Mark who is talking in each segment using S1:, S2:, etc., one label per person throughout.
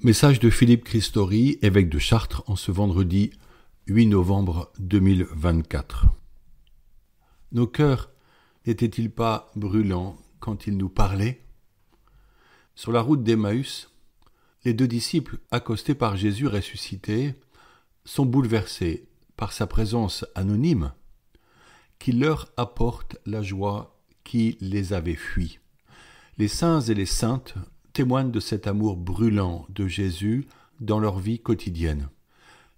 S1: Message de Philippe Christori, évêque de Chartres, en ce vendredi 8 novembre 2024. Nos cœurs n'étaient-ils pas brûlants quand il nous parlait Sur la route d'Emmaüs, les deux disciples, accostés par Jésus ressuscité, sont bouleversés par sa présence anonyme qui leur apporte la joie qui les avait fuis. Les saints et les saintes témoignent de cet amour brûlant de Jésus dans leur vie quotidienne.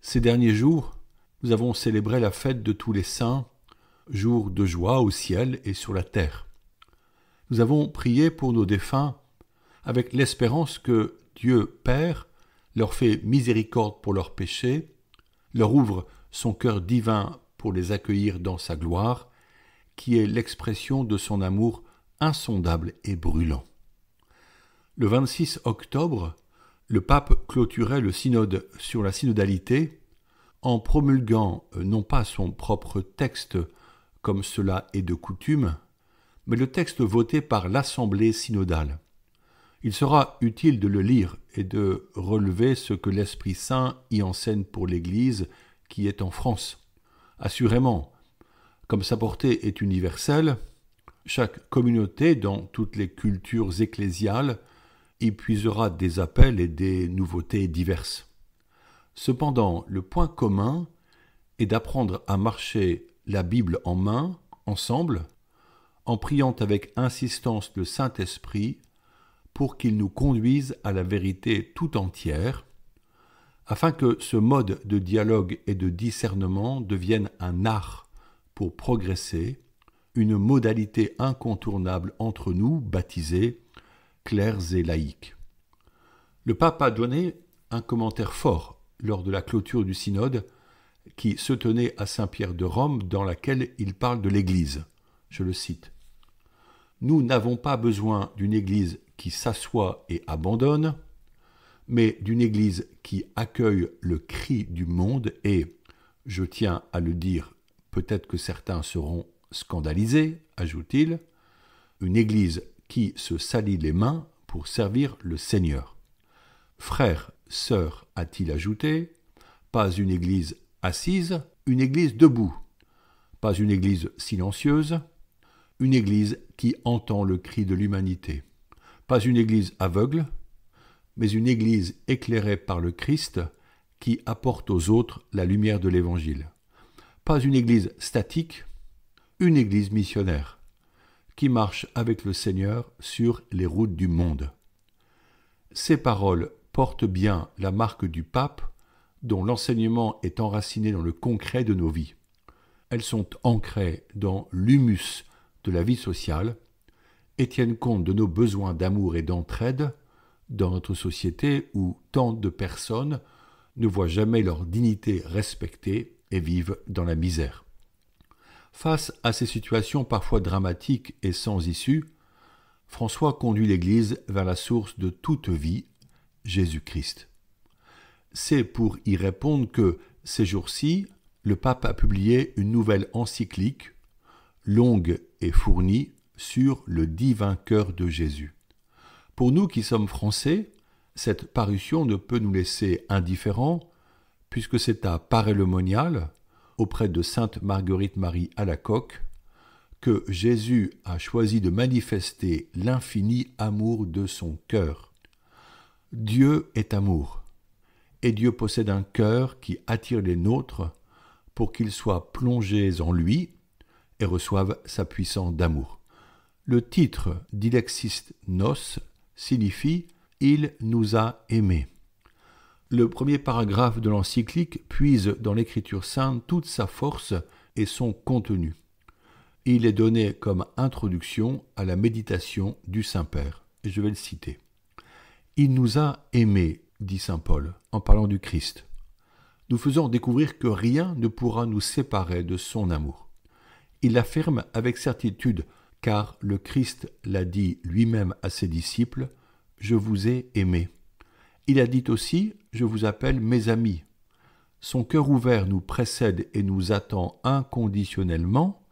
S1: Ces derniers jours, nous avons célébré la fête de tous les saints, jour de joie au ciel et sur la terre. Nous avons prié pour nos défunts avec l'espérance que Dieu Père leur fait miséricorde pour leurs péchés, leur ouvre son cœur divin pour les accueillir dans sa gloire, qui est l'expression de son amour insondable et brûlant. Le 26 octobre, le pape clôturait le synode sur la synodalité en promulguant euh, non pas son propre texte comme cela est de coutume, mais le texte voté par l'Assemblée synodale. Il sera utile de le lire et de relever ce que l'Esprit Saint y enseigne pour l'Église qui est en France. Assurément, comme sa portée est universelle, chaque communauté dans toutes les cultures ecclésiales puisera des appels et des nouveautés diverses. Cependant, le point commun est d'apprendre à marcher la Bible en main, ensemble, en priant avec insistance le Saint-Esprit pour qu'il nous conduise à la vérité tout entière, afin que ce mode de dialogue et de discernement devienne un art pour progresser, une modalité incontournable entre nous, baptisés, et laïques. Le pape a donné un commentaire fort lors de la clôture du synode qui se tenait à Saint-Pierre de Rome dans laquelle il parle de l'Église. Je le cite. Nous n'avons pas besoin d'une Église qui s'assoit et abandonne, mais d'une Église qui accueille le cri du monde et, je tiens à le dire, peut-être que certains seront scandalisés, ajoute-t-il, une Église qui se salit les mains pour servir le Seigneur. Frères, sœurs, a-t-il ajouté, pas une église assise, une église debout, pas une église silencieuse, une église qui entend le cri de l'humanité, pas une église aveugle, mais une église éclairée par le Christ qui apporte aux autres la lumière de l'Évangile, pas une église statique, une église missionnaire qui marche avec le Seigneur sur les routes du monde. Ces paroles portent bien la marque du pape, dont l'enseignement est enraciné dans le concret de nos vies. Elles sont ancrées dans l'humus de la vie sociale et tiennent compte de nos besoins d'amour et d'entraide dans notre société où tant de personnes ne voient jamais leur dignité respectée et vivent dans la misère. Face à ces situations parfois dramatiques et sans issue, François conduit l'Église vers la source de toute vie, Jésus-Christ. C'est pour y répondre que, ces jours-ci, le pape a publié une nouvelle encyclique, longue et fournie, sur le divin cœur de Jésus. Pour nous qui sommes français, cette parution ne peut nous laisser indifférents, puisque c'est à paray monial auprès de sainte Marguerite Marie à que Jésus a choisi de manifester l'infini amour de son cœur. Dieu est amour, et Dieu possède un cœur qui attire les nôtres pour qu'ils soient plongés en lui et reçoivent sa puissance d'amour. Le titre d'Ilexis Nos signifie Il nous a aimés. Le premier paragraphe de l'encyclique puise dans l'Écriture sainte toute sa force et son contenu. Il est donné comme introduction à la méditation du Saint-Père. je vais le citer. Il nous a aimés, dit Saint Paul, en parlant du Christ. Nous faisons découvrir que rien ne pourra nous séparer de son amour. Il l'affirme avec certitude, car le Christ l'a dit lui-même à ses disciples, Je vous ai aimés. Il a dit aussi, je vous appelle mes amis. Son cœur ouvert nous précède et nous attend inconditionnellement,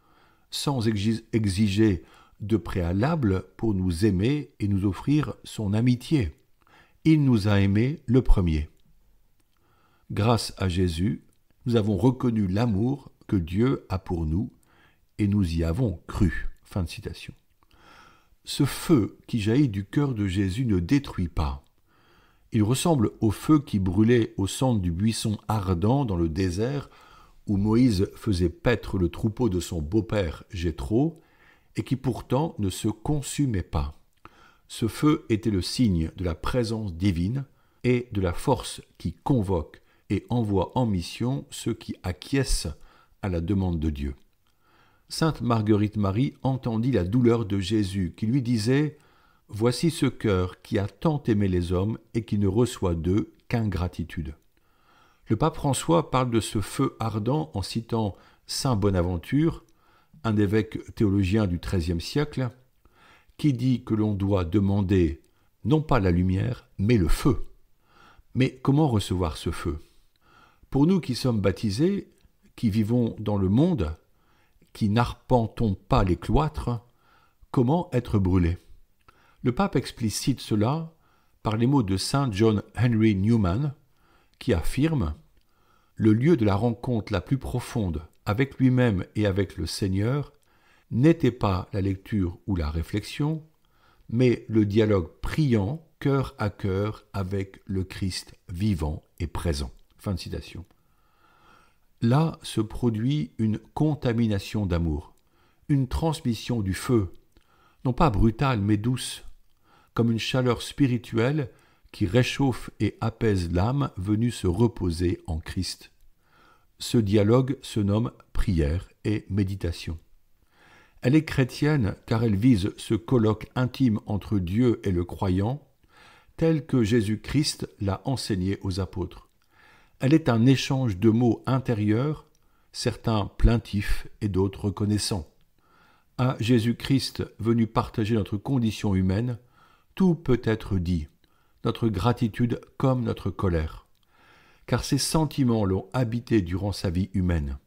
S1: sans exiger de préalable pour nous aimer et nous offrir son amitié. Il nous a aimés le premier. Grâce à Jésus, nous avons reconnu l'amour que Dieu a pour nous et nous y avons cru. Ce feu qui jaillit du cœur de Jésus ne détruit pas. Il ressemble au feu qui brûlait au centre du buisson ardent dans le désert où Moïse faisait paître le troupeau de son beau-père Jéthro, et qui pourtant ne se consumait pas. Ce feu était le signe de la présence divine et de la force qui convoque et envoie en mission ceux qui acquiescent à la demande de Dieu. Sainte Marguerite Marie entendit la douleur de Jésus qui lui disait Voici ce cœur qui a tant aimé les hommes et qui ne reçoit d'eux qu'ingratitude. Le pape François parle de ce feu ardent en citant Saint Bonaventure, un évêque théologien du XIIIe siècle, qui dit que l'on doit demander non pas la lumière, mais le feu. Mais comment recevoir ce feu Pour nous qui sommes baptisés, qui vivons dans le monde, qui n'arpentons pas les cloîtres, comment être brûlés le pape explicite cela par les mots de saint John Henry Newman, qui affirme Le lieu de la rencontre la plus profonde avec lui-même et avec le Seigneur n'était pas la lecture ou la réflexion, mais le dialogue priant cœur à cœur avec le Christ vivant et présent. Fin de citation. Là se produit une contamination d'amour, une transmission du feu, non pas brutale mais douce, comme une chaleur spirituelle qui réchauffe et apaise l'âme venue se reposer en Christ. Ce dialogue se nomme prière et méditation. Elle est chrétienne car elle vise ce colloque intime entre Dieu et le croyant, tel que Jésus-Christ l'a enseigné aux apôtres. Elle est un échange de mots intérieurs, certains plaintifs et d'autres reconnaissants. À Jésus-Christ venu partager notre condition humaine, tout peut être dit, notre gratitude comme notre colère, car ces sentiments l'ont habité durant sa vie humaine.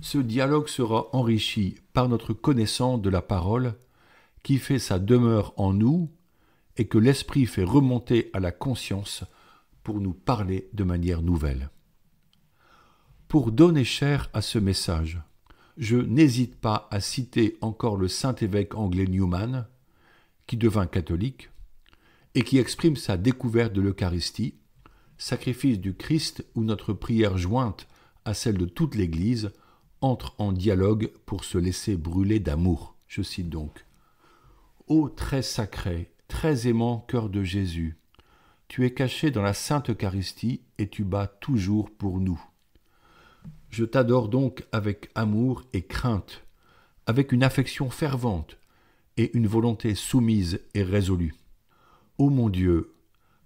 S1: Ce dialogue sera enrichi par notre connaissance de la parole, qui fait sa demeure en nous et que l'esprit fait remonter à la conscience pour nous parler de manière nouvelle. Pour donner chair à ce message, je n'hésite pas à citer encore le saint évêque anglais Newman, qui devint catholique, et qui exprime sa découverte de l'Eucharistie, sacrifice du Christ où notre prière jointe à celle de toute l'Église entre en dialogue pour se laisser brûler d'amour. Je cite donc Ô très sacré, très aimant cœur de Jésus, tu es caché dans la Sainte Eucharistie et tu bats toujours pour nous. Je t'adore donc avec amour et crainte, avec une affection fervente, et une volonté soumise et résolue. Ô mon Dieu,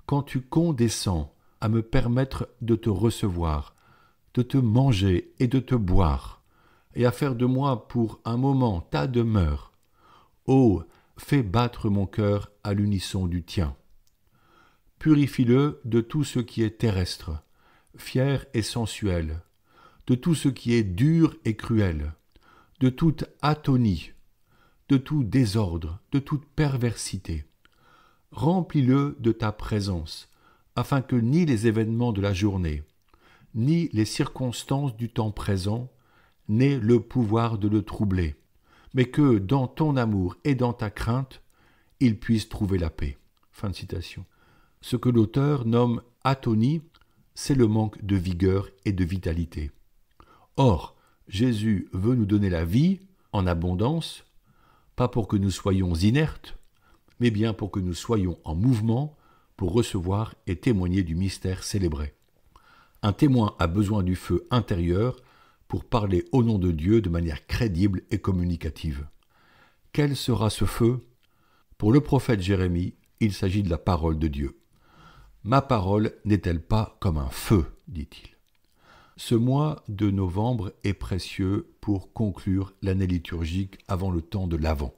S1: quand tu condescends à me permettre de te recevoir, de te manger et de te boire, et à faire de moi pour un moment ta demeure, ô, fais battre mon cœur à l'unisson du tien. Purifie-le de tout ce qui est terrestre, fier et sensuel, de tout ce qui est dur et cruel, de toute atonie, de tout désordre, de toute perversité. Remplis-le de ta présence, afin que ni les événements de la journée, ni les circonstances du temps présent n'aient le pouvoir de le troubler, mais que dans ton amour et dans ta crainte, il puisse trouver la paix. Ce que l'auteur nomme atonie, c'est le manque de vigueur et de vitalité. Or, Jésus veut nous donner la vie en abondance, pas pour que nous soyons inertes, mais bien pour que nous soyons en mouvement pour recevoir et témoigner du mystère célébré. Un témoin a besoin du feu intérieur pour parler au nom de Dieu de manière crédible et communicative. Quel sera ce feu Pour le prophète Jérémie, il s'agit de la parole de Dieu. Ma parole n'est-elle pas comme un feu dit-il. Ce mois de novembre est précieux pour conclure l'année liturgique avant le temps de l'Avent.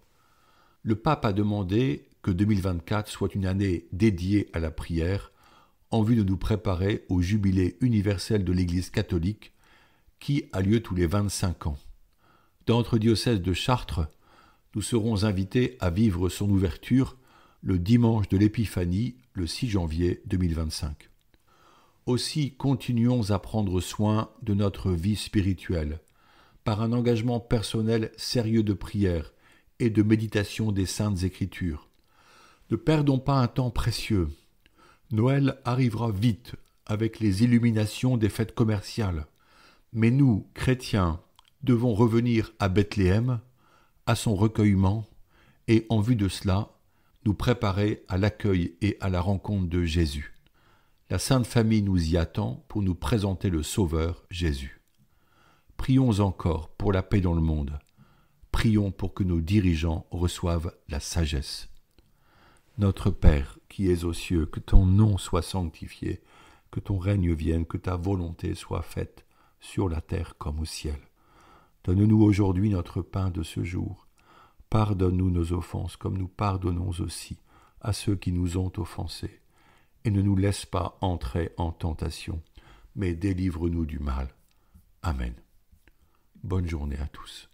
S1: Le pape a demandé que 2024 soit une année dédiée à la prière en vue de nous préparer au jubilé universel de l'Église catholique qui a lieu tous les 25 ans. Dans notre diocèse de Chartres, nous serons invités à vivre son ouverture le dimanche de l'Épiphanie, le 6 janvier 2025. Aussi continuons à prendre soin de notre vie spirituelle, par un engagement personnel sérieux de prière et de méditation des saintes écritures. Ne perdons pas un temps précieux. Noël arrivera vite avec les illuminations des fêtes commerciales. Mais nous, chrétiens, devons revenir à Bethléem, à son recueillement, et en vue de cela, nous préparer à l'accueil et à la rencontre de Jésus. La Sainte Famille nous y attend pour nous présenter le Sauveur, Jésus. Prions encore pour la paix dans le monde. Prions pour que nos dirigeants reçoivent la sagesse. Notre Père, qui es aux cieux, que ton nom soit sanctifié, que ton règne vienne, que ta volonté soit faite, sur la terre comme au ciel. Donne-nous aujourd'hui notre pain de ce jour. Pardonne-nous nos offenses, comme nous pardonnons aussi à ceux qui nous ont offensés et ne nous laisse pas entrer en tentation, mais délivre-nous du mal. Amen. Bonne journée à tous.